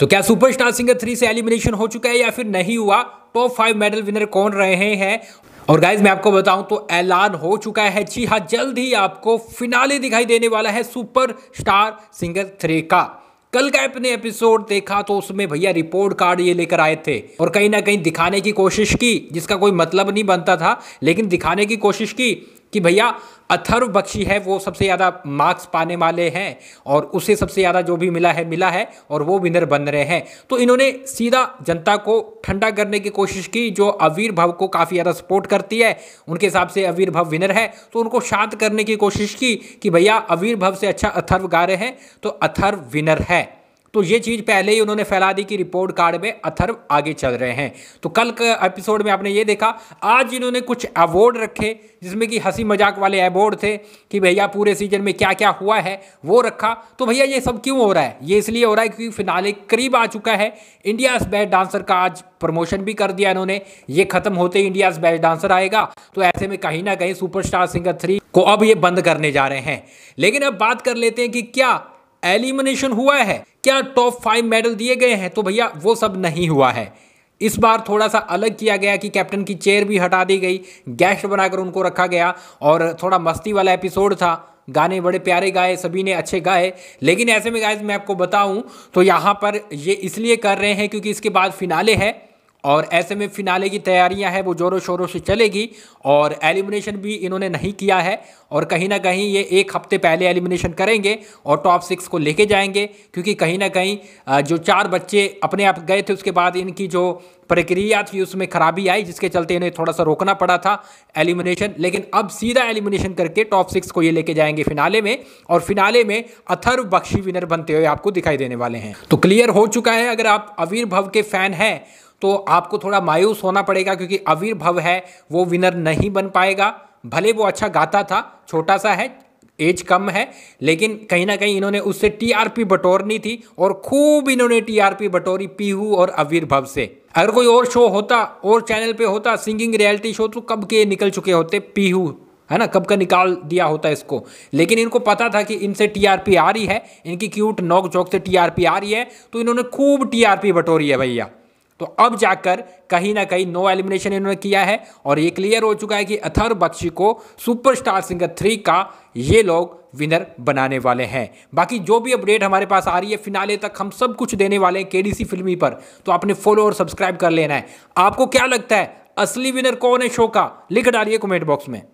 तो क्या superstar singer three से एलिमिनेशन हो चुका है या फिर नहीं हुआ टॉप फाइव मेडल विनर कौन रहे हैं और गाइज मैं आपको बताऊं तो ऐलान हो चुका है जी हाँ जल्द ही आपको फिनाले दिखाई देने वाला है सुपर स्टार सिंगर थ्री का कल का अपने एपिसोड देखा तो उसमें भैया रिपोर्ट कार्ड ये लेकर आए थे और कहीं ना कहीं दिखाने की कोशिश की जिसका कोई मतलब नहीं बनता था लेकिन दिखाने की कोशिश की कि भैया अथर्व बख्शी है वो सबसे ज़्यादा मार्क्स पाने वाले हैं और उसे सबसे ज़्यादा जो भी मिला है मिला है और वो विनर बन रहे हैं तो इन्होंने सीधा जनता को ठंडा करने की कोशिश की जो अवीर भव को काफ़ी ज़्यादा सपोर्ट करती है उनके हिसाब से अवीर भव विनर है तो उनको शांत करने की कोशिश की कि भैया अवीर भव से अच्छा अथर्व गा रहे हैं तो अथर्व विनर है तो ये चीज़ पहले ही उन्होंने फैला दी कि रिपोर्ट कार्ड में अथर्व आगे चल रहे हैं तो कल के एपिसोड में आपने ये देखा आज इन्होंने कुछ अवार्ड रखे जिसमें कि हंसी मजाक वाले अवार्ड थे कि भैया पूरे सीजन में क्या क्या हुआ है वो रखा तो भैया ये सब क्यों हो रहा है ये इसलिए हो रहा है क्योंकि फिनाले करीब आ चुका है इंडियाज बेस्ट डांसर का आज प्रमोशन भी कर दिया इन्होंने ये खत्म होते ही इंडियाज बेस्ट डांसर आएगा तो ऐसे में कहीं ना कहीं सुपरस्टार सिंगर थ्री को अब ये बंद करने जा रहे हैं लेकिन अब बात कर लेते हैं कि क्या एलिमिनेशन हुआ है क्या टॉप फाइव मेडल दिए गए हैं तो भैया वो सब नहीं हुआ है इस बार थोड़ा सा अलग किया गया कि कैप्टन की चेयर भी हटा दी गई गेस्ट बनाकर उनको रखा गया और थोड़ा मस्ती वाला एपिसोड था गाने बड़े प्यारे गाए सभी ने अच्छे गाए लेकिन ऐसे में गाय मैं आपको बताऊं तो यहाँ पर ये इसलिए कर रहे हैं क्योंकि इसके बाद फिनाले है और ऐसे में फिनाले की तैयारियां हैं वो ज़ोरों शोरों से चलेगी और एलिमिनेशन भी इन्होंने नहीं किया है और कहीं ना कहीं ये एक हफ्ते पहले एलिमिनेशन करेंगे और टॉप सिक्स को लेके जाएंगे क्योंकि कहीं ना कहीं जो चार बच्चे अपने आप गए थे उसके बाद इनकी जो प्रक्रिया थी उसमें खराबी आई जिसके चलते इन्हें थोड़ा सा रोकना पड़ा था एलिमिनेशन लेकिन अब सीधा एलिमिनेशन करके टॉप सिक्स को ये लेके जाएंगे फिनाले में और फिनाले में अथर्व बख्शी विनर बनते हुए आपको दिखाई देने वाले हैं तो क्लियर हो चुका है अगर आप अवीर भव के फैन हैं तो आपको थोड़ा मायूस होना पड़ेगा क्योंकि भव है वो विनर नहीं बन पाएगा भले वो अच्छा गाता था छोटा सा है एज कम है लेकिन कहीं ना कहीं इन्होंने उससे टीआरपी बटोरनी थी और खूब इन्होंने टीआरपी बटोरी पीहू और अवीर भव से अगर कोई और शो होता और चैनल पे होता सिंगिंग रियलिटी शो तो कब के निकल चुके होते पीहू है ना कब का निकाल दिया होता इसको लेकिन इनको पता था कि इनसे टीआरपी आ रही है इनकी क्यूट नोक चौक से टीआरपी आ रही है तो इन्होंने खूब टीआरपी बटोरी है भैया तो अब जाकर कहीं ना कहीं नो एलिमिनेशन इन्होंने किया है और ये क्लियर हो चुका है कि अथर बख्शी को सुपरस्टार सिंगर थ्री का ये लोग विनर बनाने वाले हैं बाकी जो भी अपडेट हमारे पास आ रही है फिनाले तक हम सब कुछ देने वाले हैं केडीसी फिल्मी पर तो आपने फॉलो और सब्सक्राइब कर लेना है आपको क्या लगता है असली विनर कौन है शो का लिख डालिए कमेंट बॉक्स में